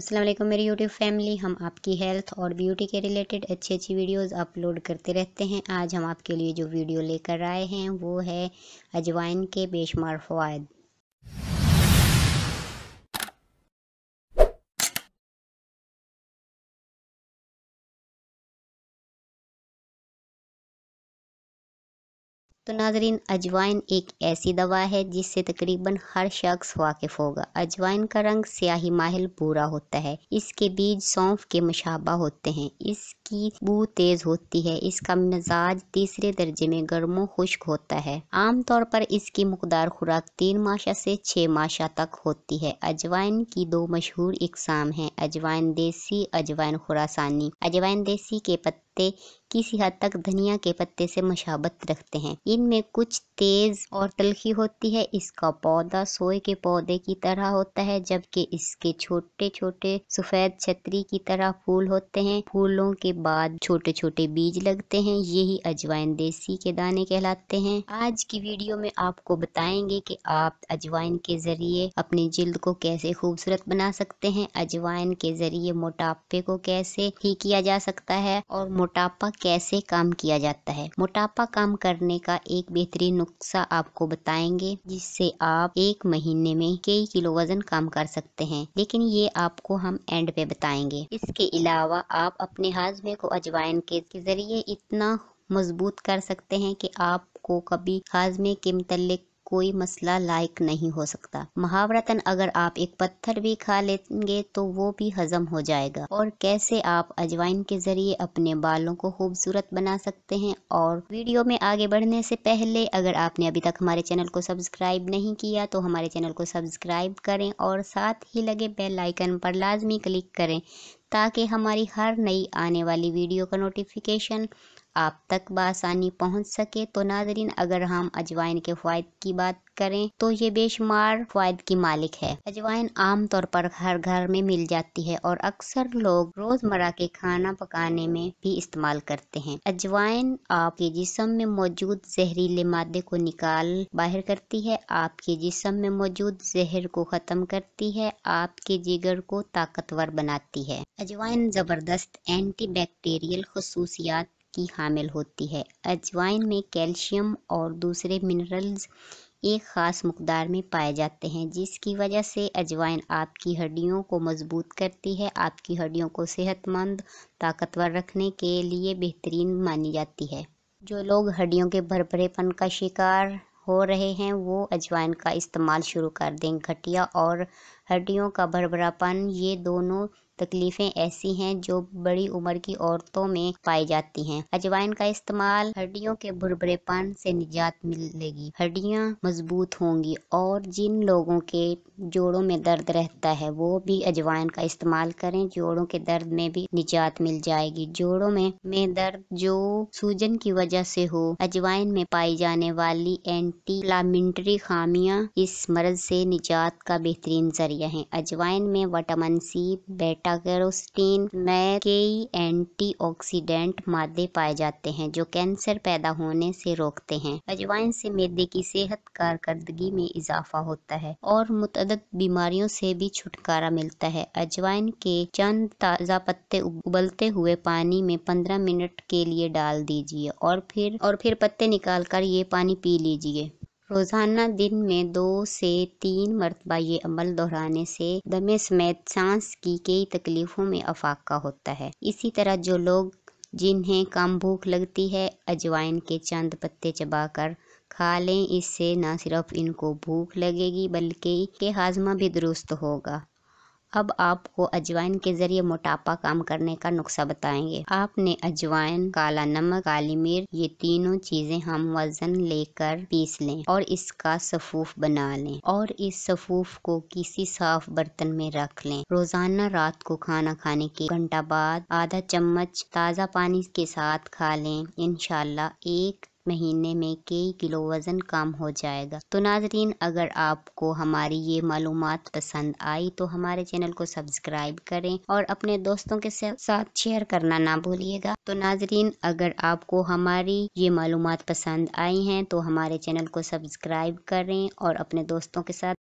अस्सलाम वालेकुम मेरी यूट्यूब फैमिली हम आपकी हेल्थ और ब्यूटी के रिलेटेड अच्छी अच्छी वीडियोस अपलोड करते रहते हैं आज हम आपके लिए जो वीडियो लेकर आए हैं वो है अजवाइन के बेशुमार फ़वाद तो नाजरीन अजवाइन एक ऐसी दवा है जिससे तकरीबन हर शख्स वाकिफ होगा अजवाइन का रंग स्याही माहल भूरा होता है इसके बीज सौंफ के मुशाबा होते हैं इसकी बू तेज होती है इसका मिजाज तीसरे दर्जे में गर्मो खुश्क होता है आमतौर पर इसकी मकदार खुराक तीन माशा से छः माशा तक होती है अजवाइन की दो मशहूर इकसाम हैं अजवाइन देसी अजवाइन खुरासानी अजवाइन देसी के पत्ते पत्ते किसी हद तक धनिया के पत्ते से मशाबत रखते हैं इनमें कुछ तेज और तलखी होती है इसका पौधा सोए के पौधे की तरह होता है जबकि इसके छोटे छोटे सफेद छतरी की तरह फूल होते हैं फूलों के बाद छोटे छोटे बीज लगते हैं यही अजवाइन देसी के दाने कहलाते हैं आज की वीडियो में आपको बताएंगे कि आप अजवाइन के जरिए अपनी जिल्द को कैसे खूबसूरत बना सकते हैं अजवाइन के जरिए मोटापे को कैसे ठीक किया जा सकता है और मोटापा कैसे काम किया जाता है मोटापा काम करने का एक बेहतरीन नुस्खा आपको बताएंगे जिससे आप एक महीने में कई किलो वजन कम कर सकते हैं लेकिन ये आपको हम एंड पे बताएंगे इसके अलावा आप अपने हाजमे को अजवाइन के जरिए इतना मजबूत कर सकते हैं कि आपको कभी हाजमे के मतलब कोई मसला लायक नहीं हो सकता महावरतन अगर आप एक पत्थर भी खा लेंगे तो वो भी हजम हो जाएगा और कैसे आप अजवाइन के जरिए अपने बालों को खूबसूरत बना सकते हैं और वीडियो में आगे बढ़ने से पहले अगर आपने अभी तक हमारे चैनल को सब्सक्राइब नहीं किया तो हमारे चैनल को सब्सक्राइब करें और साथ ही लगे बेल आइकन पर लाजमी क्लिक करें ताकि हमारी हर नई आने वाली वीडियो का नोटिफिकेशन आप तक बसानी पहुंच सके तो नादरीन अगर हम अजवाइन के फ़ायद की बात करें तो ये बेशुमार फ़ायद की मालिक है अजवाइन आमतौर पर हर घर में मिल जाती है और अक्सर लोग रोज़मर्रा के खाना पकाने में भी इस्तेमाल करते हैं अजवाइन आपके जिसम में मौजूद जहरीले मादे को निकाल बाहर करती है आपके जिसम में मौजूद जहर को ख़त्म करती है आपके जिगर को ताकतवर बनाती है अजवाइन ज़बरदस्त एंटी बैक्टीरियल खसूसियात की हामिल होती है अजवाइन में कैल्शियम और दूसरे मिनरल्स एक ख़ास मकदार में पाए जाते हैं जिसकी वजह से अजवाइन आपकी हड्डियों को मजबूत करती है आपकी हड्डियों को सेहतमंद ताकतवर रखने के लिए बेहतरीन मानी जाती है जो लोग हड्डियों के भरभरेपन का शिकार हो रहे हैं वो अजवाइन का इस्तेमाल शुरू कर दें घटिया और हड्डियों का भरभरापन ये दोनों तकलीफें ऐसी हैं जो बड़ी उम्र की औरतों में पाई जाती हैं अजवाइन का इस्तेमाल हड्डियों के भुरभुरेपन से निजात मिलेगी हड्डियां मजबूत होंगी और जिन लोगों के जोड़ों में दर्द रहता है वो भी अजवाइन का इस्तेमाल करें जोड़ों के दर्द में भी निजात मिल जाएगी जोड़ों में में दर्द जो सूजन की वजह से हो अजवाइन में पाई जाने वाली एंटी प्लामेंट्री खामियां इस मर्ज से निजात का बेहतरीन जरिया है अजवाइन में वटामिन सी बैट बेटाकेरोस्टीन में कई एंटीऑक्सीडेंट मादे पाए जाते हैं जो कैंसर पैदा होने से रोकते हैं अजवाइन से मैदे की सेहत कारकर्दगी में इजाफा होता है और मुतद बीमारियों से भी छुटकारा मिलता है अजवाइन के चंद ताज़ा पत्ते उबलते हुए पानी में पंद्रह मिनट के लिए डाल दीजिए और फिर और फिर पत्ते निकाल कर ये पानी पी लीजिए रोज़ाना दिन में दो से तीन मरतबा ये अमल दोहराने से दमे समेत सांस की कई तकलीफ़ों में अफाका होता है इसी तरह जो लोग जिन्हें कम भूख लगती है अजवाइन के चंद पत्ते चबाकर खा लें इससे न सिर्फ इनको भूख लगेगी बल्कि के हाजमा भी दुरुस्त होगा अब आपको अजवाइन के जरिए मोटापा कम करने का नुस्खा बताएंगे आपने अजवाइन काला नमक काली मिर्च ये तीनों चीजें हम वजन लेकर पीस लें और इसका सफूफ बना लें और इस सफूफ को किसी साफ बर्तन में रख लें रोजाना रात को खाना खाने के घंटा बाद आधा चम्मच ताज़ा पानी के साथ खा लें इनशाला एक महीने में कई किलो वज़न कम हो जाएगा तो नाजरीन अगर आपको हमारी ये मालूम पसंद आई तो हमारे चैनल को सब्सक्राइब करें और अपने दोस्तों के साथ शेयर करना ना भूलिएगा तो नाजरीन अगर आपको हमारी ये मालूम पसंद आई हैं तो हमारे चैनल को सब्सक्राइब करें और अपने दोस्तों के साथ